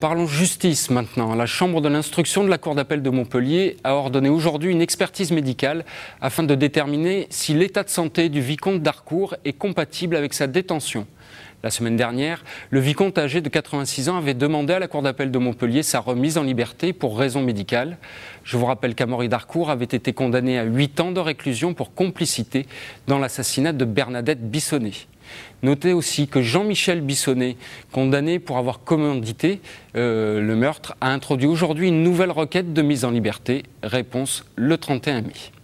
Parlons justice maintenant. La Chambre de l'instruction de la Cour d'appel de Montpellier a ordonné aujourd'hui une expertise médicale afin de déterminer si l'état de santé du vicomte d'Harcourt est compatible avec sa détention la semaine dernière, le vicomte âgé de 86 ans avait demandé à la Cour d'appel de Montpellier sa remise en liberté pour raison médicale. Je vous rappelle qu'Amory Darcourt avait été condamné à 8 ans de réclusion pour complicité dans l'assassinat de Bernadette Bissonnet. Notez aussi que Jean-Michel Bissonnet, condamné pour avoir commandité euh, le meurtre, a introduit aujourd'hui une nouvelle requête de mise en liberté. Réponse le 31 mai.